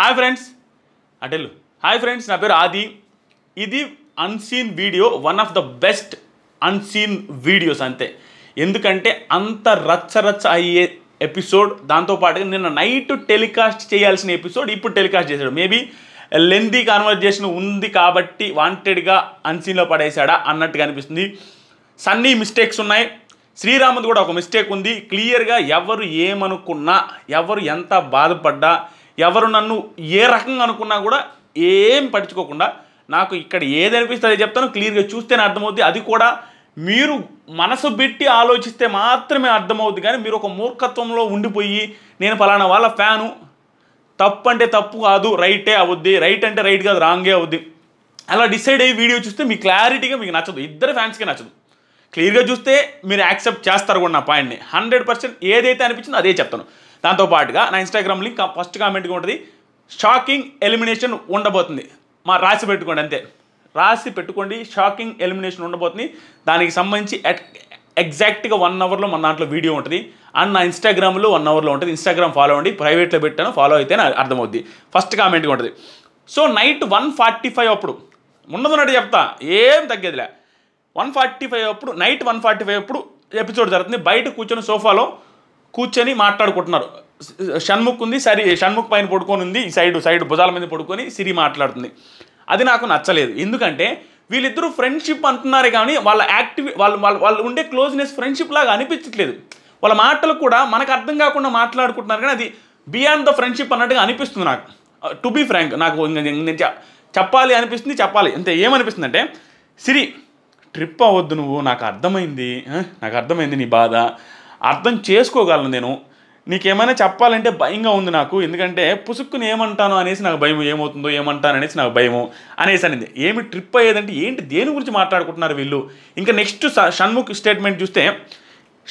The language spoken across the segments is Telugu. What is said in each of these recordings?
హాయ్ ఫ్రెండ్స్ అటెల్ హాయ్ ఫ్రెండ్స్ నా పేరు ఆది ఇది unseen video one of the best unseen videos అంతే ఎందుకంటే అంత రచ్చ రచ్చ అయ్యే ఎపిసోడ్ దాంతోపాటుగా నిన్న నైట్ టెలికాస్ట్ చేయాల్సిన ఎపిసోడ్ ఇప్పుడు టెలికాస్ట్ చేశాడు మేబీ లెందీ కాన్వర్జేషన్ ఉంది కాబట్టి వాంటెడ్గా అన్సీన్లో పడేశాడా అన్నట్టుగా అనిపిస్తుంది సన్నీ మిస్టేక్స్ ఉన్నాయి శ్రీరాముది కూడా ఒక మిస్టేక్ ఉంది క్లియర్గా ఎవరు ఏమనుకున్నా ఎవరు ఎంత బాధపడ్డా ఎవరు నన్ను ఏ రకంగా అనుకున్నా కూడా ఏం పట్టించుకోకుండా నాకు ఇక్కడ ఏది అనిపిస్తే అది చెప్తాను క్లియర్గా చూస్తేనే అర్థమవుద్ది అది కూడా మీరు మనసు పెట్టి ఆలోచిస్తే మాత్రమే అర్థమవుద్ది కానీ మీరు ఒక మూర్ఖత్వంలో ఉండిపోయి నేను ఫలానా వాళ్ళ ఫ్యాను తప్పు అంటే తప్పు కాదు రైటే అవుద్ది రైట్ అంటే రైట్ కాదు రాంగే అవుద్ది అలా డిసైడ్ అయ్యి వీడియో చూస్తే మీకు క్లారిటీగా మీకు నచ్చదు ఇద్దరు ఫ్యాన్స్కే నచ్చదు క్లియర్గా చూస్తే మీరు యాక్సెప్ట్ చేస్తారు కూడా నా పాయింట్ని హండ్రెడ్ పర్సెంట్ ఏదైతే అనిపించిందో అదే చెప్తాను దాంతోపాటుగా నా ఇన్స్టాగ్రామ్ లింక్ ఫస్ట్ కామెంట్గా ఉంటుంది షాకింగ్ ఎలిమినేషన్ ఉండబోతుంది మా రాసి పెట్టుకోండి అంతే రాసి పెట్టుకోండి షాకింగ్ ఎలిమినేషన్ ఉండబోతుంది దానికి సంబంధించి ఎగ్జాక్ట్గా వన్ అవర్లో మన దాంట్లో వీడియో ఉంటుంది అండ్ నా ఇన్స్టాగ్రామ్లో వన్ అవర్లో ఉంటుంది ఇన్స్టాగ్రామ్ ఫాలో అండి ప్రైవేట్లో పెట్టాను ఫాలో అయితే అర్థమవుద్ది ఫస్ట్ కామెంట్గా ఉంటుంది so night one forty five అప్పుడు ఉన్నదన్నట్టు చెప్తా ఏం తగ్గేదిలే వన్ ఫార్టీ ఫైవ్ అప్పుడు నైట్ వన్ ఫార్టీ ఫైవ్ అప్పుడు ఎపిసోడ్ జరుగుతుంది బయట కూర్చొని సోఫాలో కూర్చొని మాట్లాడుకుంటున్నారు షణ్ముఖ్ ఉంది సరి షణ్ముఖ్ పైన పడుకొని ఉంది ఈ సైడ్ సైడ్ భుజాల మీద పడుకొని సిరి మాట్లాడుతుంది అది నాకు నచ్చలేదు ఎందుకంటే వీళ్ళిద్దరూ ఫ్రెండ్షిప్ అంటున్నారే కానీ వాళ్ళ యాక్టివి వాళ్ళు వాళ్ళు వాళ్ళు ఉండే క్లోజ్నెస్ ఫ్రెండ్షిప్ లాగా అనిపించట్లేదు వాళ్ళ మాటలు కూడా మనకు అర్థం కాకుండా మాట్లాడుకుంటున్నారు కానీ అది బియాండ్ ద ఫ్రెండ్షిప్ అన్నట్టుగా అనిపిస్తుంది నాకు టు బీ ఫ్రాంక్ నాకు నేను చెప్పాలి అనిపిస్తుంది చెప్పాలి అంతే ఏమనిపిస్తుంది అంటే సిరి ట్రిప్ అవ్వద్దు నువ్వు నాకు అర్థమైంది నాకు అర్థమైంది నీ బాధ అర్థం చేసుకోగలను నేను నీకేమైనా చెప్పాలంటే భయంగా ఉంది నాకు ఎందుకంటే పుసుక్కుని ఏమంటాను అనేసి నాకు భయం ఏమవుతుందో ఏమంటాను అనేసి నాకు భయము అనేసి అనేది ఏమి ట్రిప్ అయ్యేదంటే ఏంటి దేని గురించి మాట్లాడుకుంటున్నారు వీళ్ళు ఇంకా నెక్స్ట్ షణ్ముఖ్ స్టేట్మెంట్ చూస్తే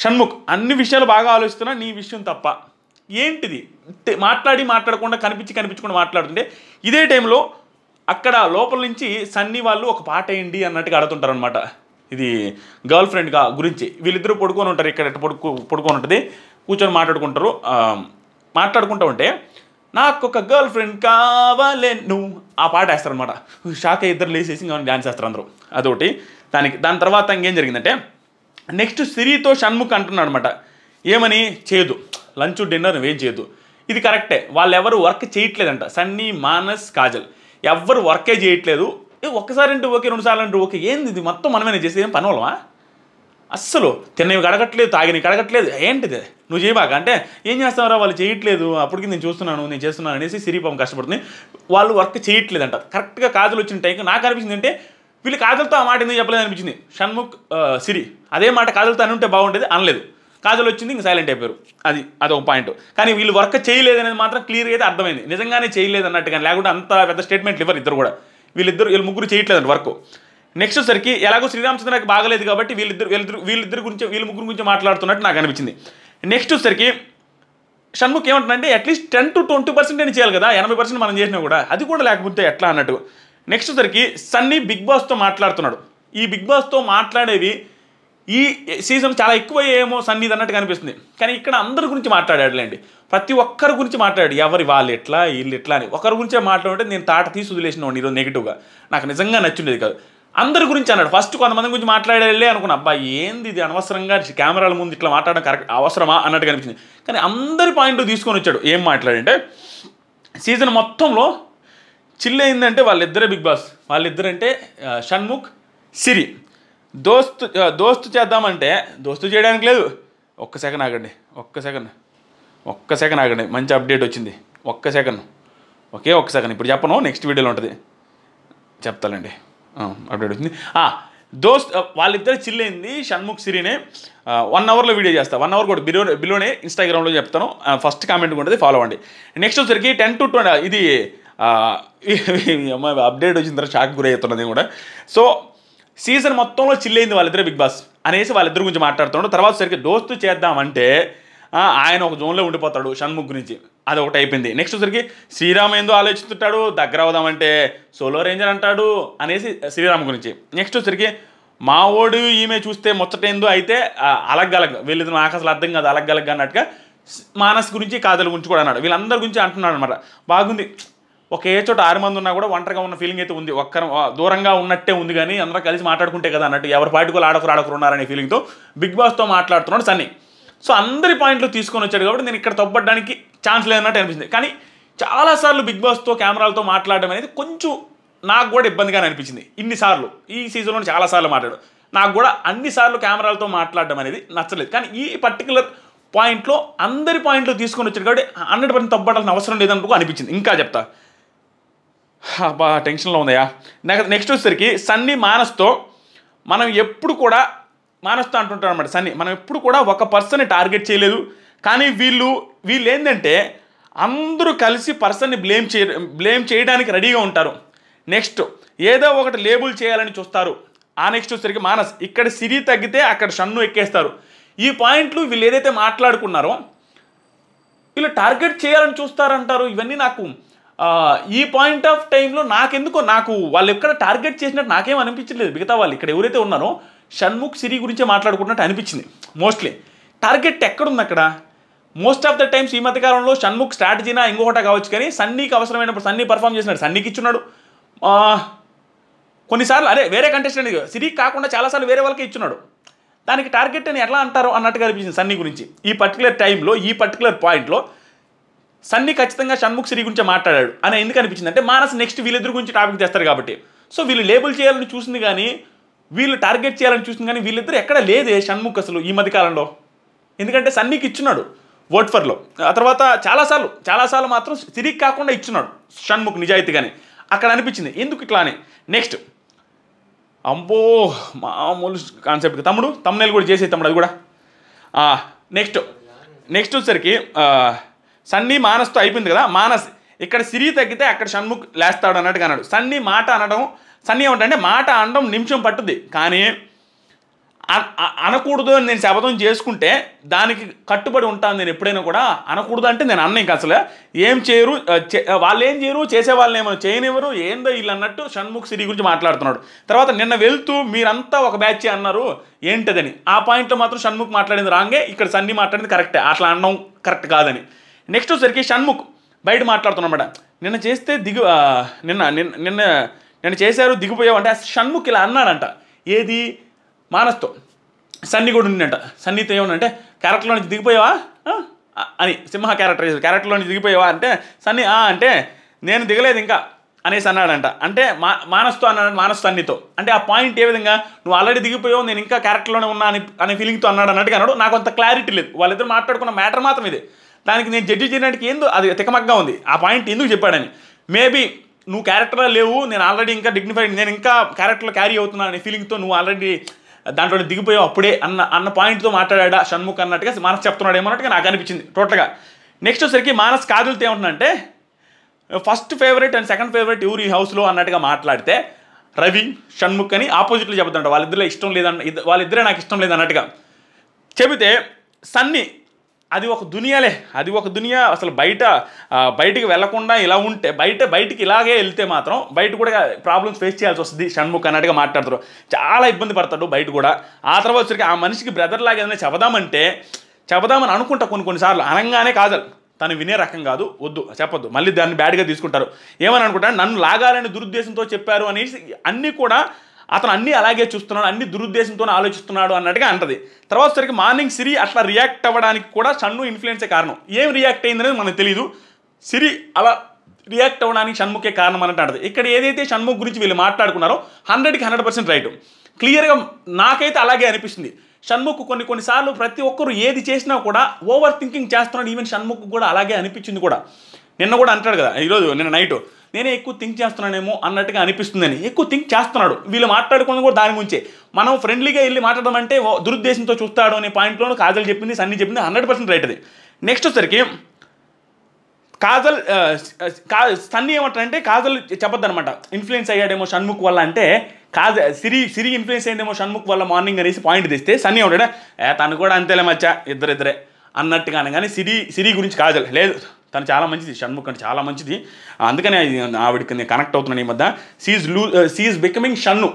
షణ్ముఖ్ అన్ని విషయాలు బాగా ఆలోచిస్తున్నా నీ విషయం తప్ప ఏంటిది మాట్లాడి మాట్లాడకుండా కనిపించి కనిపించకుండా మాట్లాడుతుంటే ఇదే టైంలో అక్కడ లోపల నుంచి సన్నీ వాళ్ళు ఒక పాట వేయండి అన్నట్టుగా అడుగుతుంటారు అనమాట ఇది గర్ల్ ఫ్రెండ్గా గురించి వీళ్ళిద్దరూ పడుకొని ఉంటారు ఇక్కడ పడుకో పడుకొని ఉంటుంది కూర్చొని మాట్లాడుకుంటారు మాట్లాడుకుంటూ ఉంటే నాకు ఒక గర్ల్ ఫ్రెండ్ కావాలే నువ్వు ఆ పాట వేస్తారనమాట షాక్ ఇద్దరు లేసేసి డ్యాన్స్ వేస్తారు అందరూ అదొకటి దానికి దాని తర్వాత ఇంకేం జరిగిందంటే నెక్స్ట్ సిరితో షణ్ముఖ్ అంటున్నాడు అనమాట ఏమని చేయదు లంచ్ డిన్నర్ నువ్వేం చేయదు ఇది కరెక్టే వాళ్ళు ఎవరు వర్క్ చేయట్లేదంట సన్నీ మానస్ కాజల్ ఎవరు వర్కే చేయట్లేదు ఒక్కసారి అంటే ఓకే రెండు సార్లు అంటే ఓకే ఏంది ఇది మొత్తం మనమే చేసేది ఏం పనివాళ్ళమా అస్సలు తిన్నవి కడగట్లేదు తాగినవి కడగట్లేదు ఏంటిది నువ్వు చేయబాక అంటే ఏం చేస్తావురా వాళ్ళు చేయట్లేదు అప్పటికి నేను చూస్తున్నాను నేను చేస్తున్నాను అనేసి సిరిపం కష్టపడుతుంది వాళ్ళు వర్క్ చేయట్లేదు అంట కరెక్ట్గా కాజులు వచ్చిన టైంకి నాకు అనిపించింది అంటే వీళ్ళు కాజలతో ఆ మాట ఎందుకు చెప్పలేదు అనిపించింది షణ్ముఖ్ సిరి అదే మాట కాజలతో అని ఉంటే బాగుండేది అనలేదు కాజలు వచ్చింది ఇంక సైలెంట్ అయిపోయారు అది అదొక పాయింట్ కానీ వీళ్ళు వర్క్ చేయలేదు అనేది మాత్రం క్లియర్గా అయితే అర్థమైంది నిజంగానే చేయలేదు అన్నట్టు కానీ లేకుంటే అంత పెద్ద స్టేట్మెంట్లు ఇవ్వరు ఇద్దరు కూడా వీళ్ళిద్దరు వీళ్ళు ముగ్గురు చేయట్లేదండి వర్క్ నెక్స్ట్ సరికి ఎలాగో నాకు బాగలేదు కాబట్టి వీళ్ళిద్దరు వీళ్ళిద్దరు వీళ్ళిద్దరు గురించి వీళ్ళ ముగ్గురు గురించి మాట్లాడుతున్నట్టు నాకు అనిపించింది నెక్స్ట్ సరికి షణ్ముఖ్ ఏమంటున్నాంటే at least ten to twenty percent అని చేయాలి కదా ఎనభై పర్సెంట్ మనం చేసినా కూడా అది కూడా లేకపోతే ఎట్లా అన్నట్టు నెక్స్ట్ సరికి సన్నీ బిగ్ బాస్తో మాట్లాడుతున్నాడు ఈ బిగ్ బాస్తో మాట్లాడేవి ఈ సీజన్ చాలా ఎక్కువ ఏమో సన్నిధి అన్నట్టు కనిపిస్తుంది కానీ ఇక్కడ అందరి గురించి మాట్లాడాడులేండి ప్రతి ఒక్కరి గురించి మాట్లాడు ఎవరి వాళ్ళు ఎట్లా వీళ్ళు ఎట్లా అని ఒకరి గురించే మాట్లాడితే నేను తాట తీసి వదిలేసిన వాడిని ఈరోజు నెగిటివ్గా నాకు నిజంగా నచ్చుండేది కాదు అందరి గురించి అన్నాడు ఫస్ట్ కొంతమంది గురించి మాట్లాడాలి అనుకున్నా అబ్బా ఏంది ఇది అనవసరంగా కెమెరాల ముందు ఇట్లా మాట్లాడడం కరెక్ట్ అవసరమా అన్నట్టు కనిపించింది కానీ అందరి పాయింట్ తీసుకొని వచ్చాడు ఏం మాట్లాడంటే సీజన్ మొత్తంలో చిల్లు ఏంటంటే వాళ్ళిద్దరే బిగ్ బాస్ వాళ్ళిద్దరంటే షణ్ముఖ్ సిరి దోస్తు దోస్తు చేద్దామంటే దోస్తు చేయడానికి లేదు ఒక్క సెకండ్ ఆగండి ఒక్క సెకండ్ ఒక్క సెకండ్ ఆగండి మంచి అప్డేట్ వచ్చింది ఒక్క సెకండ్ ఒకే ఒక్క సెకండ్ ఇప్పుడు చెప్పను నెక్స్ట్ వీడియోలో ఉంటుంది చెప్తాలండి అప్డేట్ వచ్చింది దోస్త్ వాళ్ళిద్దరు చిల్లింది షణ్ముఖ్ సిరీనే వన్ అవర్లో వీడియో చేస్తా వన్ అవర్ కూడా బిలో బిలోనే ఇన్స్టాగ్రామ్లో చెప్తాను ఫస్ట్ కామెంట్ ఉంటుంది ఫాలో అండి నెక్స్ట్ వచ్చరికి టెన్ టు ట్వంటీ ఇది అమ్మాయి అప్డేట్ వచ్చిన తర్వాత షాక్ గురి అవుతున్నది కూడా సో సీజన్ మొత్తంలో చిల్లైంది వాళ్ళిద్దరు బిగ్ బాస్ అనేసి వాళ్ళిద్దరి గురించి మాట్లాడుతున్నాడు తర్వాత సరికి దోస్తు చేద్దామంటే ఆయన ఒక జోన్లో ఉండిపోతాడు షణ్ముఖ్ గురించి అది ఒకటి అయిపోయింది నెక్స్ట్ వచ్చరికి శ్రీరామ్ ఏందో ఆలోచిస్తుంటాడు దగ్గర అవుదామంటే సోలో రేంజర్ అంటాడు అనేసి శ్రీరామ్ గురించి నెక్స్ట్ వచ్చరికి మా ఓడు ఈమె చూస్తే ముచ్చటేందో అయితే అలగ్గలగ్ వీళ్ళిద్దరు నాకు అసలు అర్థం కాదు అలగ్గలగ్ అన్నట్టుగా మానస్ గురించి కాదల గురించి కూడా అన్నాడు వీళ్ళందరి గురించి అంటున్నాడు అనమాట బాగుంది ఒకే చోట ఆరు మంది ఉన్నా కూడా ఒంటరిగా ఉన్న ఫీలింగ్ అయితే ఉంది ఒక్కరు దూరంగా ఉన్నట్టే ఉంది కానీ అందరూ కలిసి మాట్లాడుకుంటే కదా అన్నట్టు ఎవరి పాటికలు ఆడకరు ఆడకరు ఉన్నారనే ఫీలింగ్తో బిగ్ బాస్తో మాట్లాడుతున్నాడు సన్నీ సో అందరి పాయింట్లు తీసుకొని వచ్చాడు కాబట్టి నేను ఇక్కడ తప్పడానికి ఛాన్స్ లేదన్నట్టు అనిపించింది కానీ చాలాసార్లు బిగ్ బాస్తో కెమెరాలతో మాట్లాడడం అనేది కొంచెం నాకు కూడా ఇబ్బందిగానే అనిపించింది ఇన్నిసార్లు ఈ సీజన్లో చాలాసార్లు మాట్లాడు నాకు కూడా అన్నిసార్లు కెమెరాలతో మాట్లాడడం అనేది నచ్చలేదు కానీ ఈ పర్టికులర్ పాయింట్లో అందరి పాయింట్లు తీసుకొని వచ్చాడు కాబట్టి హండ్రెడ్ పర్సెంట్ తప్పడాల్సిన అవసరం లేదనుకో అనిపించింది ఇంకా చెప్తా బా టెన్షన్లో ఉందయ్యా నెక్స్ట్ నెక్స్ట్ వచ్చేసరికి సన్నీ మానస్తో మనం ఎప్పుడు కూడా మానస్తో అంటుంటారు అనమాట సన్నీ మనం ఎప్పుడు కూడా ఒక పర్సన్ని టార్గెట్ చేయలేదు కానీ వీళ్ళు వీళ్ళు ఏంటంటే అందరూ కలిసి పర్సన్ని బ్లేమ్ చే బ్లేమ్ చేయడానికి రెడీగా ఉంటారు నెక్స్ట్ ఏదో ఒకటి లేబుల్ చేయాలని చూస్తారు ఆ నెక్స్ట్ వచ్చేసరికి మానస్ ఇక్కడ సిరి తగ్గితే అక్కడ షన్ను ఎక్కేస్తారు ఈ పాయింట్లు వీళ్ళు ఏదైతే మాట్లాడుకున్నారో వీళ్ళు టార్గెట్ చేయాలని చూస్తారంటారు ఇవన్నీ నాకు ఈ పాయింట్ ఆఫ్ టైంలో నాకెందుకో నాకు వాళ్ళు ఎక్కడ టార్గెట్ చేసినట్టు నాకేం అనిపించలేదు మిగతా వాళ్ళు ఇక్కడ ఎవరైతే ఉన్నారో షణ్ముఖ్ సిరి గురించే మాట్లాడుకున్నట్టు అనిపించింది మోస్ట్లీ టార్గెట్ ఎక్కడుంది అక్కడ మోస్ట్ ఆఫ్ ద టైమ్స్ ఈ మధ్యకాలంలో షణ్ముఖ్ స్ట్రాటజీనా ఇంకొకటి కావచ్చు కానీ సన్నీకి అవసరమైనప్పుడు సన్నీ పర్ఫామ్ చేసినాడు సన్నీకి ఇచ్చున్నాడు కొన్నిసార్లు అదే వేరే కంటెస్టెంట్ సిరికి కాకుండా చాలాసార్లు వేరే వాళ్ళకి ఇచ్చున్నాడు దానికి టార్గెట్ అని ఎలా అంటారు అన్నట్టుగా అనిపించింది సన్నీ గురించి ఈ పర్టికులర్ టైంలో ఈ పర్టికులర్ పాయింట్లో సన్నీ ఖచ్చితంగా షణ్ముఖ్ శ్రీ గురించి మాట్లాడాడు అని ఎందుకు అనిపించింది అంటే మానస్ నెక్స్ట్ వీళ్ళిద్దరి గురించి టాపిక్ తెస్తారు కాబట్టి సో వీళ్ళు లేబుల్ చేయాలని చూసింది కానీ వీళ్ళు టార్గెట్ చేయాలని చూసింది కానీ వీళ్ళిద్దరు ఎక్కడ లేదే షణ్ముఖ్ అసలు ఈ మధ్యకాలంలో ఎందుకంటే సన్నీకి ఇచ్చున్నాడు ఓట్ఫర్లో ఆ తర్వాత చాలాసార్లు చాలాసార్లు మాత్రం సిరికి కాకుండా ఇచ్చున్నాడు షణ్ముఖ్ నిజాయితీగానే అక్కడ అనిపించింది ఎందుకు ఇట్లా అని నెక్స్ట్ అంబో మామూలు కాన్సెప్ట్ తమ్ముడు తమ్నేలు కూడా చేసే తమ్ముడు అది కూడా నెక్స్ట్ నెక్స్ట్ వచ్చేసరికి సన్నీ మానస్తో అయిపోయింది కదా మానస్ ఇక్కడ సిరి తగ్గితే అక్కడ షణ్ముఖ్ లేస్తాడు అన్నట్టుగా అన్నాడు సన్నీ మాట అనడం సన్నీ ఏమంటే మాట అనడం నిమిషం పట్టుద్ది కానీ అనకూడదు అని నేను శపథం చేసుకుంటే దానికి కట్టుబడి ఉంటాను నేను ఎప్పుడైనా కూడా అనకూడదు అంటే నేను అన్న అసలు ఏం చేయరు వాళ్ళు ఏం చేయరు చేసే వాళ్ళు ఏమో చేయనివ్వరు ఏందో వీళ్ళు అన్నట్టు షణ్ముఖ్ సిరి గురించి మాట్లాడుతున్నాడు తర్వాత నిన్న వెళ్తూ మీరంతా ఒక బ్యాచ్ అన్నారు ఏంటిదని ఆ పాయింట్లో మాత్రం షణ్ముఖ్ మాట్లాడింది రాంగే ఇక్కడ సన్నీ మాట్లాడింది కరెక్టే అట్లా అనడం కరెక్ట్ కాదని నెక్స్ట్ వచ్చరికి షణ్ముఖ్ బయట మాట్లాడుతున్నమాట నిన్న చేస్తే దిగు నిన్న నిన్న నిన్న నేను చేశారు దిగిపోయావంటే షణ్ముఖ్ ఇలా అన్నాడంట ఏది మానస్తో సన్నీ కూడా ఉండిందంట సన్నీతో ఏమనంటే క్యారెక్టర్లో నుంచి దిగిపోయావా అని సింహ క్యారెక్టర్ క్యారెక్టర్లో నుంచి దిగిపోయావా అంటే సన్నీ అంటే నేను దిగలేదు ఇంకా అనేసి అన్నాడంట అంటే మా మానస్తో అన్నాడు మానస్ సన్నీతో అంటే ఆ పాయింట్ ఏ విధంగా నువ్వు ఆల్రెడీ దిగిపోయావు నేను ఇంకా క్యారెక్టర్లోనే ఉన్నా అని అనే ఫీలింగ్తో అన్నాడు అన్నట్టుగా అన్నాడు నాకు అంత క్లారిటీ లేదు వాళ్ళిద్దరు మాట్లాడుకున్న మ్యాటర్ మాత్రం ఇది దానికి నేను జడ్జి చేయడానికి ఏందో అది తికమగ్గా ఉంది ఆ పాయింట్ ఎందుకు చెప్పాడని మేబీ నువ్వు క్యారెక్టర్ లేవు నేను ఆల్రెడీ ఇంకా డిగ్నిఫైడ్ నేను ఇంకా క్యారెక్టర్లో క్యారీ అవుతున్నాను అనే ఫీలింగ్తో నువ్వు ఆల్రెడీ దాంట్లో దిగిపోయావు అప్పుడే అన్న అన్న పాయింట్తో మాట్లాడా షణ్ముఖ్ అన్నట్టుగా మానస్ చెప్తున్నాడు ఏమన్నట్టుగా నాకు అనిపించింది టోటల్గా నెక్స్ట్ వచ్చరికి మానస్ కాజల్తో ఏమంటున్నంటే first favourite and second favourite ఎవరు ఈ హౌస్లో అన్నట్టుగా మాట్లాడితే రవి షణ్ముఖ్ అని ఆపోజిట్లో చెబుతుంటాడు వాళ్ళిద్దరిలో ఇష్టం లేదన్న వాళ్ళిద్దరే నాకు ఇష్టం లేదన్నట్టుగా చెబితే సన్నీ అది ఒక దునియాలే అది ఒక దునియా అసలు బయట బయటికి వెళ్లకుండా ఇలా ఉంటే బయట బయటికి ఇలాగే వెళ్తే మాత్రం బయట కూడా ప్రాబ్లమ్స్ ఫేస్ చేయాల్సి వస్తుంది షణ్ముఖ్ అన్నట్టుగా మాట్లాడతారు చాలా ఇబ్బంది పడతాడు బయట కూడా ఆ తర్వాత వచ్చరికి ఆ మనిషికి బ్రదర్ లాగా ఏదైనా చెబదామంటే చెబదామని అనుకుంటా కొన్ని కొన్నిసార్లు అనగానే కాదలు తను వినే రకం కాదు వద్దు చెప్పొద్దు మళ్ళీ దాన్ని బ్యాడ్గా తీసుకుంటారు ఏమని అనుకుంటాను నన్ను లాగాలని దురుద్దేశంతో చెప్పారు అనేసి అన్నీ కూడా అతను అన్నీ అలాగే చూస్తున్నాడు అన్ని దురుద్దేశంతో ఆలోచిస్తున్నాడు అన్నట్టుగా అంటది తర్వాత సరికి మార్నింగ్ సిరి అట్లా రియాక్ట్ అవ్వడానికి కూడా సన్ను ఇన్ఫ్లుయెన్సే కారణం ఏం రియాక్ట్ అయిందనేది మనకు తెలియదు సిరి అలా రియాక్ట్ అవ్వడానికి షణ్ముఖే కారణం అన్నట్టు అంటది ఇక్కడ ఏదైతే షణ్ముఖ్ గురించి వీళ్ళు మాట్లాడుకున్నారో హండ్రెడ్కి హండ్రెడ్ పర్సెంట్ రైట్ క్లియర్గా నాకైతే అలాగే అనిపిస్తుంది షణ్ముఖ్ కొన్ని కొన్నిసార్లు ప్రతి ఒక్కరు ఏది చేసినా కూడా ఓవర్ థింకింగ్ చేస్తున్నాడు ఈవెన్ షణ్ముఖ్ కూడా అలాగే అనిపించింది కూడా నిన్న కూడా అంటాడు కదా ఈరోజు నిన్న నైట్ నేనే ఎక్కువ థింక్ చేస్తున్నానేమో అన్నట్టుగా అనిపిస్తుందని ఎక్కువ థింక్ చేస్తున్నాడు వీళ్ళు మాట్లాడుకున్నది కూడా దాని గురించే మనం ఫ్రెండ్లీగా వెళ్ళి మాట్లాడడం అంటే దురుద్దేశంతో చూస్తాడు అనే పాయింట్లో కాజల్ చెప్పింది సన్నీ చెప్పింది హండ్రెడ్ పర్సెంట్ రైట్ అది నెక్స్ట్ వచ్చరికి కాజల్ కా సన్నీ ఏమంటారంటే కాజల్ అనమాట ఇన్ఫ్లుయెన్స్ అయ్యాడేమో షణ్ముఖ్ వల్ల అంటే కాజ సిరి సిరి ఇన్ఫ్లుయెన్స్ అయ్యేమో షణ్ముఖ్ వల్ల మార్నింగ్ అనేసి పాయింట్ తెస్తే సన్నీ ఏమంటాడే తను కూడా అంతేలే మచ్చా ఇద్దరిద్దరే అన్నట్టుగానే కానీ సిరి సిరి గురించి కాజల్ లేదు తను చాలా మంచిది షణ్ముఖ్ అంటే చాలా మంచిది అందుకనే ఆవిడకి నేను కనెక్ట్ అవుతున్నాను ఈ మధ్య సీఈ్ లూ సీఈ్ బికమింగ్ షన్ను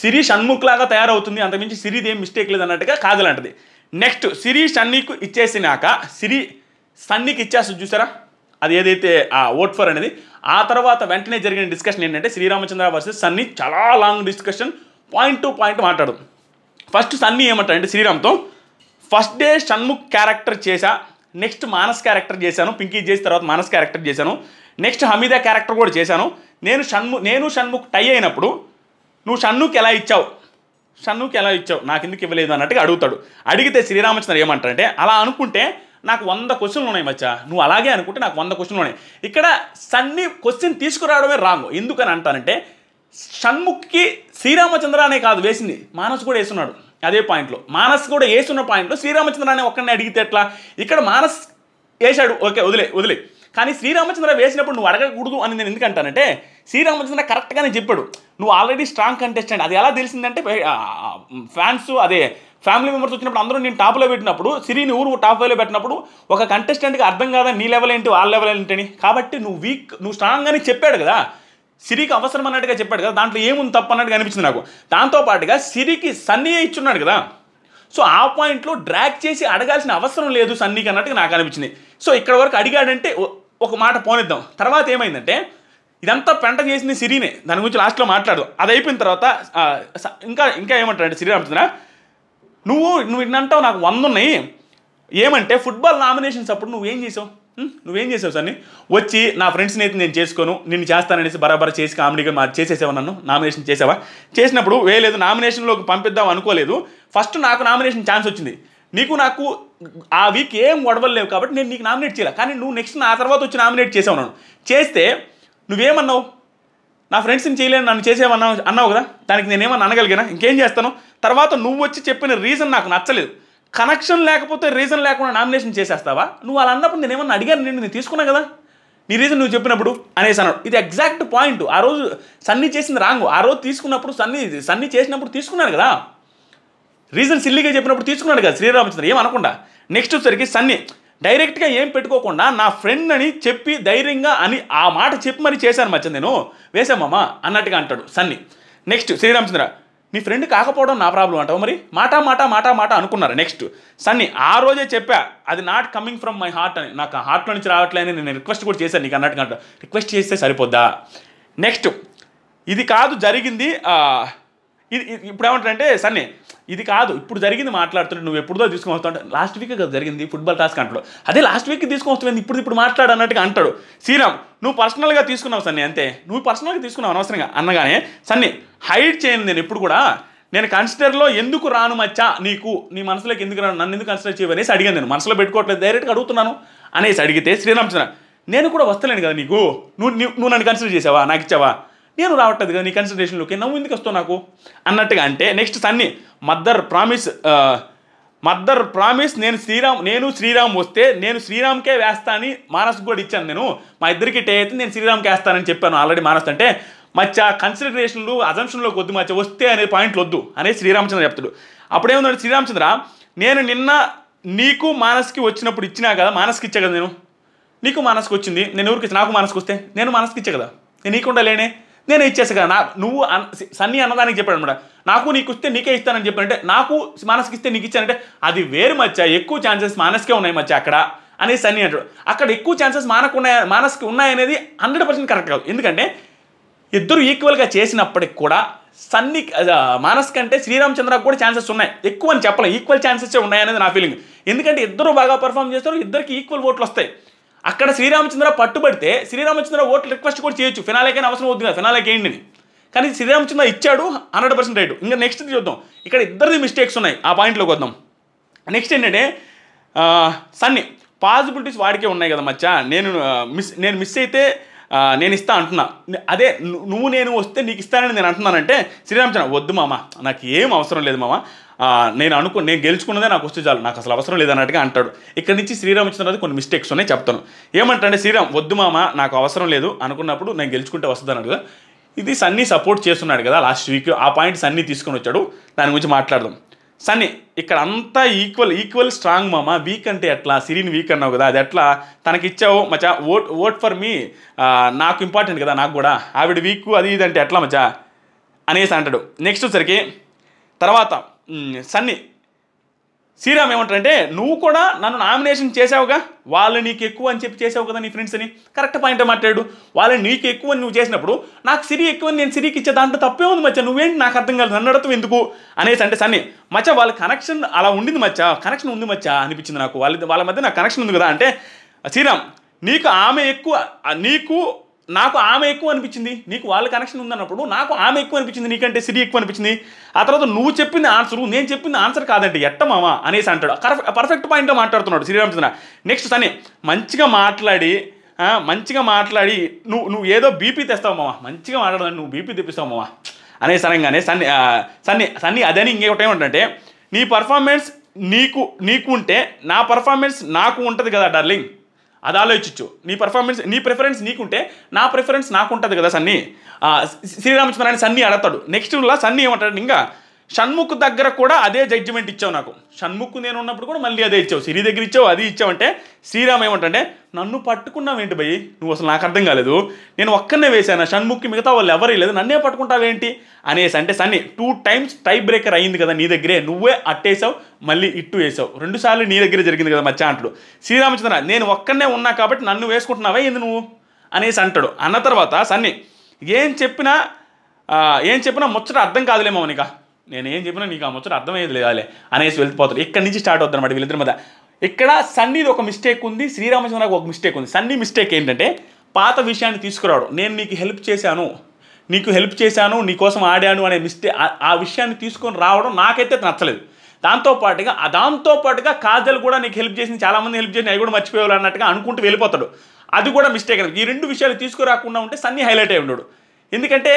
సిరి షణ్ముఖ్ లాగా తయారవుతుంది అంతకుమించి సిరిది ఏం మిస్టేక్ లేదు అన్నట్టుగా కాదలంటది నెక్స్ట్ సిరి షన్నీకు ఇచ్చేసినాక సిరి సన్నీకి ఇచ్చేస్తుంది చూసారా అది ఏదైతే ఆ ఓట్ ఫర్ అనేది ఆ తర్వాత వెంటనే జరిగిన డిస్కషన్ ఏంటంటే శ్రీరామచంద్ర వర్సెస్ సన్నీ చాలా long discussion point to point మాట్లాడు ఫస్ట్ సన్నీ ఏమంటాడంటే శ్రీరామ్తో ఫస్ట్ డే షణ్ముఖ్ క్యారెక్టర్ చేశా నెక్స్ట్ మానస్ క్యారెక్టర్ చేశాను పింకీ చేసిన తర్వాత మానస్ క్యారెక్టర్ చేశాను నెక్స్ట్ హమీదా క్యారెక్టర్ కూడా చేశాను నేను షణ్ము నేను షణ్ముఖ్ టై అయినప్పుడు నువ్వు షణ్ముఖ్ ఎలా ఇచ్చావు షణ్ముఖ్ ఎలా ఇచ్చావు నాకు ఎందుకు ఇవ్వలేదు అన్నట్టుగా అడుగుతాడు అడిగితే శ్రీరామచంద్ర ఏమంటారంటే అలా అనుకుంటే నాకు వంద క్వశ్చన్లు ఉన్నాయి మచ్చ నువ్వు అలాగే అనుకుంటే నాకు వంద క్వశ్చన్లు ఉన్నాయి ఇక్కడ సన్ని క్వశ్చన్ తీసుకురావడమే రాంగ్ ఎందుకని అంటానంటే షణ్ముఖ్కి శ్రీరామచంద్ర అనే కాదు వేసింది మానసు కూడా వేస్తున్నాడు అదే పాయింట్లో మానస్ కూడా వేసున్న పాయింట్లో శ్రీరామచంద్ర అనే ఒక్కడిని అడిగితే ఎట్లా ఇక్కడ మానస్ వేశాడు ఓకే వదిలే వదిలే కానీ శ్రీరామచంద్ర వేసినప్పుడు నువ్వు అడగకూడదు అని నేను ఎందుకంటానంటే శ్రీరామచంద్ర కరెక్ట్గానే చెప్పాడు నువ్వు ఆల్రెడీ స్ట్రాంగ్ కంటెస్టెంట్ అది ఎలా తెలిసిందంటే ఫ్యాన్స్ అదే ఫ్యామిలీ మెంబర్స్ వచ్చినప్పుడు అందరూ నేను టాప్లో పెట్టినప్పుడు సిరిని ఊరు టాప్ ఫైవ్లో పెట్టినప్పుడు ఒక కంటెస్టెంట్కి అర్థం కాదని నీ లెవెల్ ఏంటి వాళ్ళ లెవెల్ ఏంటని కాబట్టి నువ్వు వీక్ నువ్వు స్ట్రాంగ్ అని చెప్పాడు కదా సిరికి అవసరం అన్నట్టుగా చెప్పాడు కదా దాంట్లో ఏముంది తప్పు అన్నట్టుగా అనిపించింది నాకు దాంతోపాటుగా సిరికి సన్నీ ఇచ్చున్నాడు కదా సో ఆ పాయింట్లో డ్రాక్ చేసి అడగాల్సిన అవసరం లేదు సన్నీకి అన్నట్టుగా నాకు అనిపించింది సో ఇక్కడ వరకు అడిగాడంటే ఒక మాట పోనిద్దాం తర్వాత ఏమైందంటే ఇదంతా పెంట చేసింది సిరినే దాని గురించి లాస్ట్లో మాట్లాడు అది అయిపోయిన తర్వాత ఇంకా ఇంకా ఏమంటారంటే అంటున్నా నువ్వు నువ్వు ఇన్నంటావు నాకు వంద ఉన్నాయి ఏమంటే ఫుట్బాల్ నామినేషన్స్ అప్పుడు నువ్వేం చేసావు నువ్వేం చేసావు సార్ని వచ్చి నా ఫ్రెండ్స్ని అయితే నేను చేసుకోను నిన్ను చేస్తాననేసి బరాబర్ చేసి కామెడీగా మా చేసేసావు నన్ను నామినేషన్ చేసావా చేసినప్పుడు వేయలేదు నామినేషన్లోకి పంపిద్దాం అనుకోలేదు ఫస్ట్ నాకు నామినేషన్ ఛాన్స్ వచ్చింది నీకు నాకు ఆ వీక్ ఏం గొడవలు లేవు కాబట్టి నేను నీకు నామినేట్ చేయాలి కానీ నువ్వు నెక్స్ట్ నా తర్వాత వచ్చి నామినేట్ చేసావు నన్ను చేస్తే నువ్వేమన్నావు నా ఫ్రెండ్స్ని చేయలేను నన్ను చేసేవన్నావు అన్నావు కదా దానికి నేనేమన్నా అనగలిగానా ఇంకేం చేస్తాను తర్వాత నువ్వు వచ్చి చెప్పిన రీజన్ నాకు నచ్చలేదు కనెక్షన్ లేకపోతే రీజన్ లేకుండా నామినేషన్ చేసేస్తావా నువ్వు అలా అన్నప్పుడు నేను ఏమన్నా అడిగాను నేను నేను తీసుకున్నా కదా నీ రీజన్ నువ్వు చెప్పినప్పుడు అనేసి అన్నాడు ఇది ఎగ్జాక్ట్ పాయింట్ ఆ రోజు సన్నీ చేసింది రాంగ్ ఆ రోజు తీసుకున్నప్పుడు సన్నీ సన్నీ చేసినప్పుడు తీసుకున్నాను కదా రీజన్ సిల్లీగా చెప్పినప్పుడు తీసుకున్నాడు కదా శ్రీరామచంద్ర ఏం అనకుండా నెక్స్ట్ వచ్చేసరికి సన్నీ డైరెక్ట్గా ఏం పెట్టుకోకుండా నా ఫ్రెండ్ అని చెప్పి ధైర్యంగా అని ఆ మాట చెప్పి మరి చేశాను మచ్చ నేను వేసామమ్మా అన్నట్టుగా అంటాడు సన్నీ నెక్స్ట్ శ్రీరామచంద్ర మీ ఫ్రెండ్ కాకపోవడం నా ప్రాబ్లం అంటావు మరి మాట మాట మాట మాట అనుకున్నారు నెక్స్ట్ సన్ని ఆ రోజే చెప్పా అది not coming from my heart అని నాకు హార్ట్లో నుంచి రావట్లేదని నేను రిక్వెస్ట్ కూడా చేశాను నీకు అన్నట్టుగా రిక్వెస్ట్ చేస్తే సరిపోద్దా నెక్స్ట్ ఇది కాదు జరిగింది ఇది ఇప్పుడు ఏమంటారంటే సన్నీ ఇది కాదు ఇప్పుడు జరిగింది మాట్లాడుతుంటే నువ్వు ఎప్పుడుదో తీసుకొని వస్తావు లాస్ట్ వీక్ కదా జరిగింది ఫుట్బాల్ టాస్క్ అంటాడు అదే లాస్ట్ వీక్ తీసుకొని వస్తుంది ఇప్పుడు ఇప్పుడు మాట్లాడు అన్నట్టుగా అంటాడు శ్రీరామ్ నువ్వు పర్సనల్గా తీసుకున్నావు సన్నీ అంతే నువ్వు పర్సనల్గా తీసుకున్నావు అనవసరంగా అన్నగానే సన్నీ హైడ్ చేయను నేను ఎప్పుడు కూడా నేను కన్సిడర్లో ఎందుకు రాను మచ్చా నీకు నీ మనసులోకి ఎందుకు రాను నన్ను ఎందుకు కన్సిడర్ చేయవనేసి అడిగాను నేను మనసులో పెట్టుకోవట్లేదు డైరెక్ట్గా అడుగుతున్నాను అనేసి అడిగితే శ్రీరామ్ నేను కూడా వస్తలేను కదా నీకు నువ్వు నువ్వు నన్ను కన్సిడర్ చేసావా నాకు ఇచ్చావా నేను రావట్లేదు కదా నీ కన్సిడరేషన్లోకి నవ్వు ఎందుకు వస్తావు నాకు అన్నట్టుగా అంటే next Sunny mother promise mother promise నేను శ్రీరామ్ నేను శ్రీరామ్ వస్తే నేను శ్రీరామ్కే వేస్తా అని మానస్ కూడా ఇచ్చాను నేను మా ఇద్దరికి టే అయితే నేను శ్రీరామ్కి వేస్తానని చెప్పాను ఆల్రెడీ మానసు అంటే మచ్చ కన్సిడరేషన్లు అజంప్షన్లో వద్దు మచ్చ వస్తే అనే పాయింట్లు వద్దు అనేది శ్రీరామచంద్ర చెప్తాడు అప్పుడేముందంటే శ్రీరామచంద్ర నేను నిన్న నీకు మానసుకి వచ్చినప్పుడు ఇచ్చినా కదా మానసుకి ఇచ్చా కదా నేను నీకు మానసుకు వచ్చింది నేను ఎవరికి నాకు మానసుకు వస్తే నేను మానసుకి ఇచ్చా కదా నేను నీకుండా లేనే నేనే కదా నా నువ్వు అన్ సన్నీ అన్నదానికి చెప్పాడు అనమాట నాకు నీకు ఇస్తే నీకే ఇస్తానని చెప్పానంటే నాకు మానస్కి ఇస్తే నీకు ఇచ్చానంటే అది వేరు మధ్య ఎక్కువ ఛాన్సెస్ మానస్కే ఉన్నాయి మధ్య అక్కడ అనే సన్నీ అంటాడు అక్కడ ఎక్కువ ఛాన్సెస్ మానకు ఉన్నాయా మానస్కి ఉన్నాయనేది హండ్రెడ్ పర్సెంట్ కరెక్ట్ కాదు ఎందుకంటే ఇద్దరు ఈక్వల్గా చేసినప్పటికి కూడా సన్ని మానస్ కంటే శ్రీరామచంద్రకు కూడా ఛాన్సెస్ ఉన్నాయి ఎక్కువ అని చెప్పలేం ఈక్వల్ ఛాన్సెస్ ఉన్నాయనేది నా ఫీలింగ్ ఎందుకంటే ఇద్దరు బాగా పర్ఫామ్ చేస్తారు ఇద్దరికి ఈక్వల్ ఓట్లు వస్తాయి అక్కడ శ్రీరామచంద్ర పట్టుబడితే శ్రీరామచంద్ర ఓట్లు రిక్వెస్ట్ కూడా చేయొచ్చు ఫినాలేకైనా అవసరం అవుతుంది కదా ఫినాలేకి కానీ శ్రీరామచంద్ర ఇచ్చాడు హండ్రెడ్ పర్సెంట్ రైట్ ఇంకా నెక్స్ట్ చూద్దాం ఇక్కడ ఇద్దరిది మిస్టేక్స్ ఉన్నాయి ఆ పాయింట్లోకి వద్దాం నెక్స్ట్ ఏంటంటే సన్నీ పాజిబిలిటీస్ వాడికే ఉన్నాయి కదా మచ్చా నేను మిస్ నేను మిస్ అయితే నేను ఇస్తా అంటున్నా అదే నువ్వు నేను వస్తే నీకు ఇస్తానని నేను అంటున్నానంటే శ్రీరామచంద్ర వద్దు మామ నాకు ఏం అవసరం లేదు మామ నేను అనుకు నేను గెలుచుకున్నదే నాకు వస్తే చాలు నాకు అసలు అవసరం లేదన్నట్టుగా అంటాడు ఇక్కడ నుంచి శ్రీరామ్ ఇచ్చిన తర్వాత కొన్ని మిస్టేక్స్ ఉన్నాయి చెప్తాను ఏమంటే శ్రీరామ్ వద్దు మామ నాకు అవసరం లేదు అనుకున్నప్పుడు నేను గెలుచుకుంటే వస్తుంది అన్నట్టుగా ఇది సన్నీ సపోర్ట్ చేస్తున్నాడు కదా లాస్ట్ వీక్ ఆ పాయింట్ సన్నీ తీసుకొని వచ్చాడు దాని గురించి మాట్లాడదాం సన్నీ ఇక్కడ అంతా ఈక్వల్ ఈక్వల్ స్ట్రాంగ్ మామ వీక్ అంటే ఎట్లా సిరిని వీక్ అన్నావు కదా అది ఎట్లా తనకి ఇచ్చావు మచా ఓట్ ఓట్ ఫర్ మీ నాకు ఇంపార్టెంట్ కదా నాకు కూడా ఆవిడ వీక్ అది ఇది అంటే ఎట్లా మచా అనేసి అంటాడు నెక్స్ట్ వచ్చరికి తర్వాత సన్నీ శ్రీరామ్ ఏమంటారంటే నువ్వు కూడా నన్ను నామినేషన్ చేసావుగా వాళ్ళు నీకు ఎక్కువ అని చెప్పి చేసావు కదా నీ ఫ్రెండ్స్ అని కరెక్ట్ పాయింట్ మాట్లాడు వాళ్ళని నీకు ఎక్కువ నువ్వు చేసినప్పుడు నాకు సిరి ఎక్కువ నేను సిరికి ఇచ్చే దాంట్లో తప్పే ఉంది మచ్చా నువ్వేంటి నాకు అర్థం కాదు నన్ను అడతావు ఎందుకు అనేసి అంటే సన్నీ మచ్చా వాళ్ళ కనెక్షన్ అలా ఉండింది మచ్చా కనెక్షన్ ఉంది మచ్చా అనిపించింది నాకు వాళ్ళ వాళ్ళ మధ్య నాకు కనెక్షన్ ఉంది కదా అంటే శ్రీరామ్ నీకు ఆమె ఎక్కువ నీకు నాకు ఆమె ఎక్కువ అనిపించింది నీకు వాళ్ళ కనెక్షన్ ఉందన్నప్పుడు నాకు ఆమె ఎక్కువ అనిపించింది నీకంటే సిరి ఎక్కువ అనిపించింది ఆ తర్వాత నువ్వు చెప్పింది ఆన్సర్ నేను చెప్పింది ఆన్సర్ కాదండి ఎట్ట మామా అనేసి అంటాడు పర్ఫెక్ట్ పాయింట్లో మాట్లాడుతున్నాడు శ్రీరామచంద్ర నెక్స్ట్ సనే మంచిగా మాట్లాడి మంచిగా మాట్లాడి నువ్వు నువ్వు ఏదో బీపీ తెస్తావు మామ మంచిగా మాట్లాడదాన్ని నువ్వు బీపీ తెప్పిస్తావు మామ అనే సరంగానే సన్ని సన్ని సన్ని అదని ఇంకొకటి ఏమంటే నీ పర్ఫార్మెన్స్ నీకు నీకు ఉంటే నా పర్ఫార్మెన్స్ నాకు ఉంటుంది కదా డార్లింగ్ అది ఆలోచించు నీ పర్ఫార్మెన్స్ నీ ప్రిఫరెన్స్ నీకుంటే నా ప్రిఫరెన్స్ నాకు ఉంటుంది కదా సన్నీ శ్రీరామచంద్రాన్ని సన్నీ అడతాడు నెక్స్ట్ సన్నీ ఏమంటాడు ఇంకా షణ్ముఖ్ దగ్గర కూడా అదే జడ్జిమెంట్ ఇచ్చావు నాకు షణ్ముఖ్ నేను ఉన్నప్పుడు కూడా మళ్ళీ అదే ఇచ్చావు సిరి దగ్గర ఇచ్చావు అది ఇచ్చావంటే శ్రీరామ్ ఏమంటే నన్ను పట్టుకున్నావు ఏంటి భయ్ నువ్వు అసలు నాకు అర్థం కాలేదు నేను ఒక్కనే వేశాను షణ్ముఖ్ మిగతా వాళ్ళు ఎవరు లేదు నన్నే పట్టుకుంటావేంటి అనేసి అంటే Sunny two times tie breaker అయింది కదా నీ దగ్గరే నువ్వే అట్టేసావు మళ్ళీ ఇట్టు వేసావు రెండుసార్లు నీ దగ్గరే జరిగింది కదా మచ్చ అంటాడు శ్రీరామచంద్ర నేను ఒక్కనే ఉన్నా కాబట్టి నన్ను వేసుకుంటున్నావే ఏంది నువ్వు అనేసి అంటాడు అన్న తర్వాత సన్ని ఏం చెప్పినా ఏం చెప్పినా ముచ్చట అర్థం కాదులేమో నీకా నేను ఏం చెప్పినా నీకు ఆ ముచ్చట అర్థమయ్యేది లేదాలే అనేసి వెళ్ళిపోతారు ఇక్కడ నుంచి స్టార్ట్ అవుతుంది అనమాట వీళ్ళిద్దరి మీద ఇక్కడ సన్నీది ఒక మిస్టేక్ ఉంది శ్రీరామచంద్రకు ఒక మిస్టేక్ ఉంది సన్నీ మిస్టేక్ ఏంటంటే పాత విషయాన్ని తీసుకురావడం నేను నీకు హెల్ప్ చేశాను నీకు హెల్ప్ చేశాను నీకోసం ఆడాను అనే మిస్టేక్ ఆ విషయాన్ని తీసుకొని రావడం నాకైతే నచ్చలేదు దాంతోపాటుగా దాంతోపాటుగా కాజల్ కూడా నీకు హెల్ప్ చేసింది చాలామంది హెల్ప్ చేసింది అవి కూడా మర్చిపోయాలి అన్నట్టుగా అనుకుంటూ వెళ్ళిపోతాడు అది కూడా మిస్టేక్ ఈ రెండు విషయాలు తీసుకురాకుండా ఉంటే సన్నీ హైలైట్ అయి ఉండడు ఎందుకంటే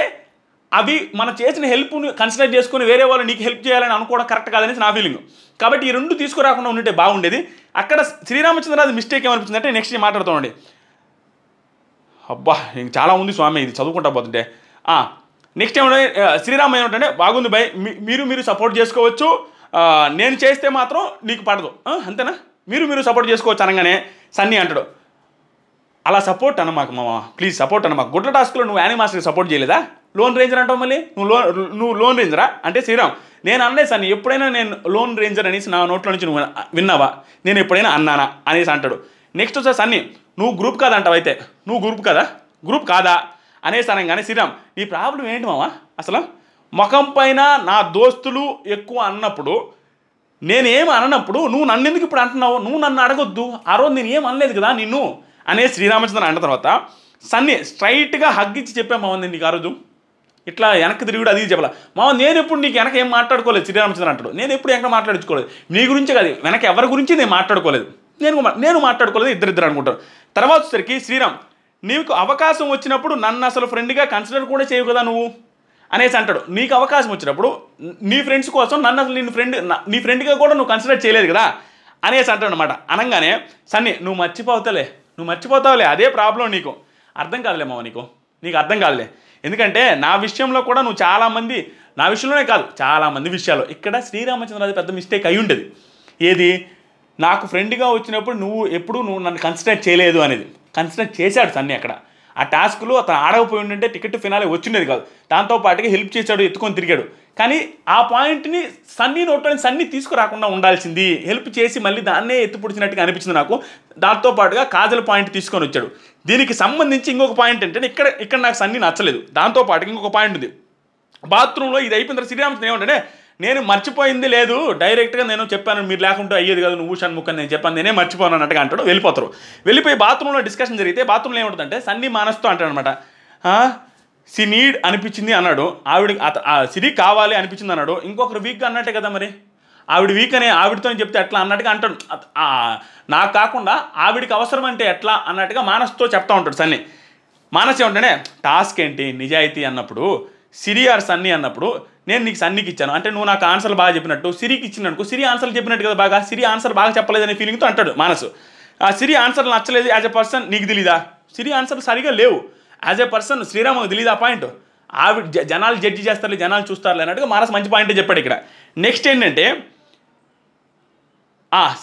అవి మనం చేసిన హెల్ప్ను కన్సిడర్ చేసుకుని వేరే వాళ్ళు నీకు హెల్ప్ చేయాలని అనుకోవడం కరెక్ట్ కాదనేసి నా ఫీలింగ్ కాబట్టి ఈ రెండు తీసుకురాకుండా ఉంటే బాగుండేది అక్కడ శ్రీరామచంద్రరాజు మిస్టేక్ ఏమనిపించింది అంటే నెక్స్ట్ మాట్లాడుతామండి అబ్బా ఇంక చాలా ఉంది స్వామి ఇది చదువుకుంటా పోతుంటే నెక్స్ట్ ఏమంటే శ్రీరామ ఏమంటే బాగుంది భయ్ మీరు మీరు సపోర్ట్ చేసుకోవచ్చు నేను చేస్తే మాత్రం నీకు పడదు అంతేనా మీరు మీరు సపోర్ట్ చేసుకోవచ్చు అనగానే సన్నీ అంటాడు అలా సపోర్ట్ అన్న మాకు మామ ప్లీజ్ సపోర్ట్ అన్న గుడ్ల టాస్క్లో నువ్వు యానిమాస్టర్కి సపోర్ట్ చేయలేదా లోన్ రేంజర్ అంటావు మళ్ళీ నువ్వు లోన్ నువ్వు లోన్ రేంజరా అంటే శ్రీరామ్ నేను అనలేదు సార్ ఎప్పుడైనా నేను లోన్ రేంజర్ అనేసి నా నోట్లో నుంచి నువ్వు విన్నావా నేను ఎప్పుడైనా అన్నానా అనేసి అంటాడు నెక్స్ట్ వచ్చేసి సన్నీ నువ్వు గ్రూప్ కాదా అంటావు అయితే నువ్వు గ్రూప్ కదా గ్రూప్ కాదా అనేసి అనగానే శ్రీరామ్ నీ ప్రాబ్లం ఏంటి మావా అసలు ముఖం పైన నా దోస్తులు ఎక్కువ అన్నప్పుడు నేనేం అన్నప్పుడు నువ్వు నన్ను ఎందుకు ఇప్పుడు అంటున్నావు నువ్వు నన్ను అడగొద్దు ఆ రోజు నేను ఏం అనలేదు కదా నిన్ను అనే శ్రీరామచంద్ర అన్న తర్వాత సన్నీ స్ట్రైట్గా హగ్గిచ్చి చెప్పామా నీకు ఆ రోజు ఇట్లా వెనక్కి తిరుగుడు అది చెప్పాల మామ నేను ఎప్పుడు నీకు వెనక ఏం మాట్లాడుకోలేదు శ్రీరామచంద్ర అంటాడు నేను ఎప్పుడు వెనక మాట్లాడుకోలేదు నీ గురించి కాదు వెనక ఎవరి గురించి నేను మాట్లాడుకోలేదు నేను నేను మాట్లాడుకోలేదు ఇద్దరిద్దరు అనుకుంటారు తర్వాత వచ్చేసరికి శ్రీరామ్ నీకు అవకాశం వచ్చినప్పుడు నన్ను అసలు ఫ్రెండ్గా కన్సిడర్ కూడా చేయవు కదా నువ్వు అనేసి అంటాడు నీకు అవకాశం వచ్చినప్పుడు నీ ఫ్రెండ్స్ కోసం నన్ను అసలు నేను ఫ్రెండ్ నీ ఫ్రెండ్గా కూడా నువ్వు కన్సిడర్ చేయలేదు కదా అనేసి అంటాడు అనమాట అనగానే సన్నీ నువ్వు మర్చిపోతావులే నువ్వు మర్చిపోతావులే అదే ప్రాబ్లం నీకు అర్థం కాదులే మామ నీకు నీకు అర్థం కాదులే ఎందుకంటే నా విషయంలో కూడా నువ్వు చాలామంది నా విషయంలోనే కాదు చాలామంది విషయాలు ఇక్కడ శ్రీరామచంద్రరాజు పెద్ద మిస్టేక్ అయి ఉండేది ఏది నాకు ఫ్రెండ్గా వచ్చినప్పుడు నువ్వు ఎప్పుడు నువ్వు నన్ను కన్సిడర్ చేయలేదు అనేది కన్సిడర్ చేశాడు సన్నీ అక్కడ ఆ టాస్క్లో అతను ఆడకపోయి ఉండే టికెట్ ఫినాలే వచ్చిండేది కాదు దాంతో పాటుగా హెల్ప్ చేశాడు ఎత్తుకొని తిరిగాడు కానీ ఆ పాయింట్ని సన్నీ నోట్లోని సన్నీ తీసుకురాకుండా ఉండాల్సింది హెల్ప్ చేసి మళ్ళీ దాన్నే ఎత్తుపుడిచినట్టుగా అనిపించింది నాకు దాంతో పాటుగా కాజల్ పాయింట్ తీసుకొని వచ్చాడు దీనికి సంబంధించి ఇంకొక పాయింట్ ఏంటంటే ఇక్కడ ఇక్కడ నాకు సన్ని నచ్చలేదు దాంతోపాటు ఇంకొక పాయింట్ ఉంది బాత్రూంలో ఇది అయిపోయిన తర్వాత శ్రీరామకృష్ణ ఏమంటే నేను మర్చిపోయింది లేదు డైరెక్ట్గా నేను చెప్పాను మీరు లేకుంటే అయ్యేది కాదు నువ్వు షణ్ముఖ్ నేను చెప్పాను నేనే మర్చిపోను అన్నట్టుగా అంటాడు వెళ్ళిపోతారు వెళ్ళిపోయి బాత్రూంలో డిస్కషన్ జరిగితే బాత్రూంలో ఏముంటుందంటే సన్నీ మానస్తో అంటాడు అనమాట నీడ్ అనిపించింది అన్నాడు ఆవిడ సిరి కావాలి అనిపించింది అన్నాడు ఇంకొకరు వీక్గా అన్నట్టే కదా మరి ఆవిడ వీక్ అనే ఆవిడతో చెప్తే ఎట్లా అన్నట్టుగా అంటాడు నాకు కాకుండా ఆవిడికి అవసరం అంటే ఎట్లా అన్నట్టుగా మానసుతో చెప్తా ఉంటాడు సన్నీ మానసు ఏమంటాడే టాస్క్ ఏంటి నిజాయితీ అన్నప్పుడు సిరి ఆర్ సన్నీ అన్నప్పుడు నేను నీకు సన్నీకి ఇచ్చాను అంటే నువ్వు నాకు ఆన్సర్ బాగా చెప్పినట్టు సిరికి ఇచ్చినట్టుకు సిరి ఆన్సర్లు చెప్పినట్టు కదా బాగా సిరి ఆన్సర్ బాగా అనే ఫీలింగ్తో అంటాడు మానసు ఆ సిరి ఆన్సర్ నచ్చలేదు యాజ్ ఎ పర్సన్ నీకు తెలీదా సిరి ఆన్సర్ సరిగా లేవు యాజ్ ఎ పర్సన్ శ్రీరామ్ తెలీదా పాయింట్ ఆవిడ జనాలు జడ్జి చేస్తారు జనాలు చూస్తారు అన్నట్టుగా మానస్ మంచి పాయింట్ చెప్పాడు ఇక్కడ నెక్స్ట్ ఏంటంటే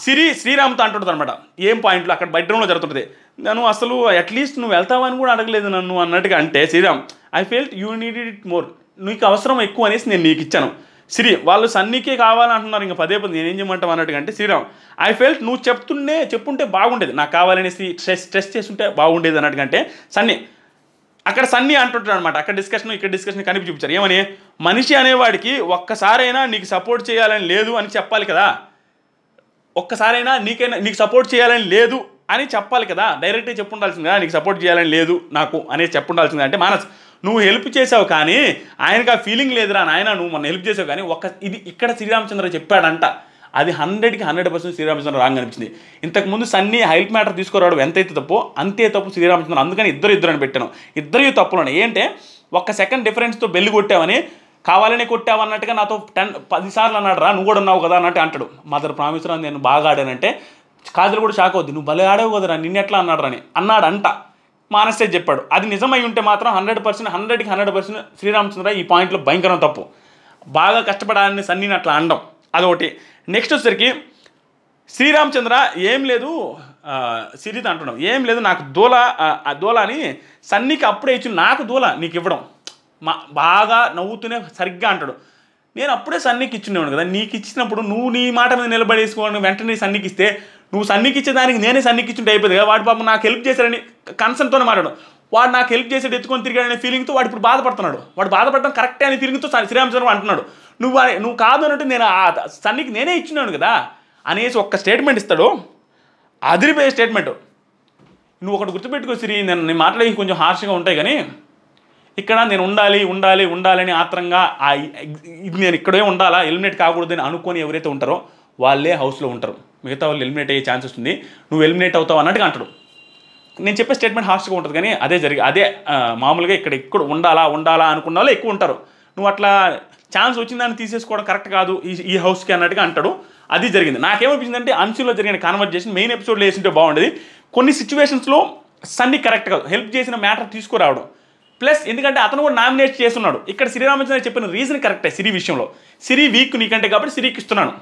సిరి శ్రీరామ్తో అంటుంటుంది అనమాట ఏం పాయింట్లు అక్కడ బెడ్రూమ్లో జరుగుతుంటుంది నన్ను అసలు అట్లీస్ట్ నువ్వు వెళ్తావని కూడా అడగలేదు నన్ను అన్నట్టుగా అంటే Sriram I felt you need it more నీకు అవసరం ఎక్కువ అనేసి నేను నీకు ఇచ్చాను సిరి వాళ్ళు సన్నీకే కావాలంటున్నారు ఇంకా పదే పది నేనేం చేయమంటావు అన్నట్టుగా అంటే శ్రీరామ్ ఐ ఫెల్ట్ నువ్వు చెప్తుండే చెప్పుంటే బాగుండేది నాకు కావాలనేసి స్ట్రెస్ స్ట్రెస్ చేస్తుంటే బాగుండేది అన్నట్టుగా అంటే సన్నీ అక్కడ సన్నీ అంటుంటాడు అనమాట అక్కడ డిస్కషన్ ఇక్కడ డిస్కషన్ కనిపి చూపించారు ఏమని మనిషి అనేవాడికి ఒక్కసారైనా నీకు సపోర్ట్ చేయాలని లేదు అని చెప్పాలి కదా ఒక్కసారైనా నీకైనా నీకు సపోర్ట్ చేయాలని లేదు అని చెప్పాలి కదా డైరెక్ట్గా చెప్పుండాల్సింది కదా నీకు సపోర్ట్ చేయాలని లేదు నాకు అనేది చెప్పుండాల్సింది అంటే మానస్ నువ్వు హెల్ప్ చేసావు కానీ ఆయనకు ఆ ఫీలింగ్ లేదురా నాయన నువ్వు మన హెల్ప్ చేసావు కానీ ఒక ఇది ఇక్కడ శ్రీరామచంద్ర చెప్పాడంట అది హండ్రెడ్కి హండ్రెడ్ పర్సెంట్ శ్రీరామచంద్ర రాంగ్ అనిపించింది ఇంతకుముందు సన్నీ హెల్ప్ మ్యాటర్ తీసుకురావడం ఎంతైతే తప్పు అంతే తప్పు శ్రీరామచంద్ర అందుకని ఇద్దరు ఇద్దరు అని పెట్టాను ఇద్దరు తప్పులు ఏంటంటే ఒక్క సెకండ్ డిఫరెన్స్తో బెల్లి కొట్టామని కావాలని కొట్టావన్నట్టుగా నాతో టెన్ పదిసార్లు అన్నాడు రా నువ్వు కూడా ఉన్నావు కదా అన్నట్టు అంటాడు మదర్ రా నేను బాగా ఆడానంటే కాజులు కూడా షాక్ అవుద్ది నువ్వు భలే ఆడావు కదరా ఎట్లా అన్నాడు రాని అన్నాడు అంట మానసే చెప్పాడు అది నిజమై ఉంటే మాత్రం హండ్రెడ్ పర్సెంట్ హండ్రెడ్కి హండ్రెడ్ పర్సెంట్ శ్రీరామచంద్ర ఈ పాయింట్లో భయంకరం తప్పు బాగా కష్టపడాలని సన్నీని అట్లా అనడం అదొకటి నెక్స్ట్ వచ్చేసరికి శ్రీరామచంద్ర ఏం లేదు సిరిత అంటున్నాం ఏం లేదు నాకు దోల దోల అని సన్నీకి అప్పుడే ఇచ్చి నాకు దోల నీకు ఇవ్వడం మా బాగా నవ్వుతూనే సరిగ్గా అంటాడు నేను అప్పుడే సన్నీకి ఇచ్చుండేవాడు కదా నీకు ఇచ్చినప్పుడు నువ్వు నీ మాట మీద నిలబడేసుకోవాలని వెంటనే సన్నీకి ఇస్తే నువ్వు సన్నీకి ఇచ్చేదానికి నేనే సన్నీకి ఇచ్చుంటే అయిపోయింది కదా వాడు పాపం నాకు హెల్ప్ చేశారని కన్సర్న్తోనే మాట్లాడు వాడు నాకు హెల్ప్ చేసేది ఎత్తుకొని తిరిగాడనే ఫీలింగ్తో వాడు ఇప్పుడు బాధపడుతున్నాడు వాడు బాధపడడం కరెక్టే అని తిరుగుతూ శ్రీరామచంద్ర అంటున్నాడు నువ్వు నువ్వు కాదు అన్నట్టు నేను ఆ సన్నీకి నేనే ఇచ్చినాను కదా అనేసి ఒక్క స్టేట్మెంట్ ఇస్తాడు అదిరిపోయే స్టేట్మెంట్ నువ్వు ఒకటి గుర్తుపెట్టుకో సిరి నేను నేను మాట్లాడి కొంచెం హార్ష్గా ఉంటాయి కానీ ఇక్కడ నేను ఉండాలి ఉండాలి ఉండాలని ఆత్రంగా ఇది నేను ఇక్కడే ఉండాలా ఎలిమినేట్ కాకూడదు అని అనుకొని ఎవరైతే ఉంటారో వాళ్ళే హౌస్లో ఉంటారు మిగతా వాళ్ళు ఎలిమినేట్ అయ్యే ఛాన్స్ వస్తుంది నువ్వు ఎలిమినేట్ అవుతావు అన్నట్టు అంటాడు నేను చెప్పే స్టేట్మెంట్ హాస్ట్గా ఉంటుంది కానీ అదే జరిగి అదే మామూలుగా ఇక్కడ ఎక్కడ ఉండాలా ఉండాలా అనుకున్న వాళ్ళు ఎక్కువ ఉంటారు నువ్వు అట్లా ఛాన్స్ వచ్చిందని తీసేసుకోవడం కరెక్ట్ కాదు ఈ ఈ హౌస్కి అన్నట్టుగా అంటాడు అది జరిగింది అంటే అన్సీలో జరిగిన కాన్వర్జేషన్ మెయిన్ ఎపిసోడ్లో వేసింటే బాగుండేది కొన్ని సిచ్యువేషన్స్లో సన్ని కరెక్ట్ కాదు హెల్ప్ చేసిన మ్యాటర్ తీసుకురావడం ప్లస్ ఎందుకంటే అతను కూడా నామినేట్ చేస్తున్నాడు ఇక్కడ శ్రీరామచంద్ర చెప్పిన రీజన్ కరెక్టే సిరి విషయంలో సిరి వీక్ నీకంటే కాబట్టి సిరికి ఇస్తున్నాను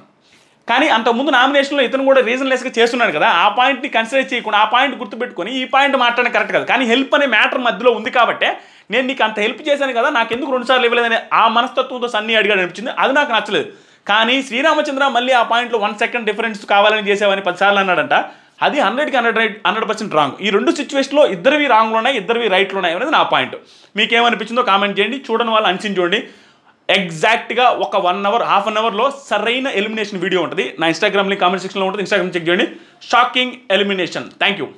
కానీ అంతకుముందు నామినేషన్లో ఇతను కూడా రీజన్ లెస్గా చేస్తున్నాడు కదా ఆ పాయింట్ని కన్సిడర్ చేయకుండా ఆ పాయింట్ గుర్తుపెట్టుకొని ఈ పాయింట్ మాట్లాడడం కరెక్ట్ కాదు కానీ హెల్ప్ అనే మ్యాటర్ మధ్యలో ఉంది కాబట్టి నేను నీకు అంత హెల్ప్ చేశాను కదా నాకు ఎందుకు రెండుసార్లు ఇవ్వలేదని ఆ మనస్తత్వంతో సన్నీ అడిగాడు అనిపించింది అది నాకు నచ్చలేదు కానీ శ్రీరామచంద్ర మళ్ళీ ఆ పాయింట్లో వన్ సెకండ్ డిఫరెన్స్ కావాలని చేసేవని పదిసార్లు అన్నాడంట అది హండ్రెడ్కి hundred right hundred percent wrong ఈ రెండు సిచ్యువేషన్లో ఇద్దరివి రాంగ్లో ఉన్నాయి ఇద్దరివి రైట్లు ఉన్నాయి అనేది నా పాయింట్ మీకేమనిపించిందో కామెంట్ చేయండి చూడని వాళ్ళు అనిసించి చూడండి ఎగ్జాక్ట్గా ఒక వన్ అవర్ హాఫ్ అన్ అవర్లో సరైన ఎలిమినేషన్ వీడియో ఉంటుంది నా ఇన్స్టాగ్రామ్ లింక్ కామెంట్ సెక్షన్లో ఉంటుంది ఇన్స్టాగ్రామ్ చెక్ చేయండి షాకింగ్ ఎలిమినేషన్ థ్యాంక్ యూ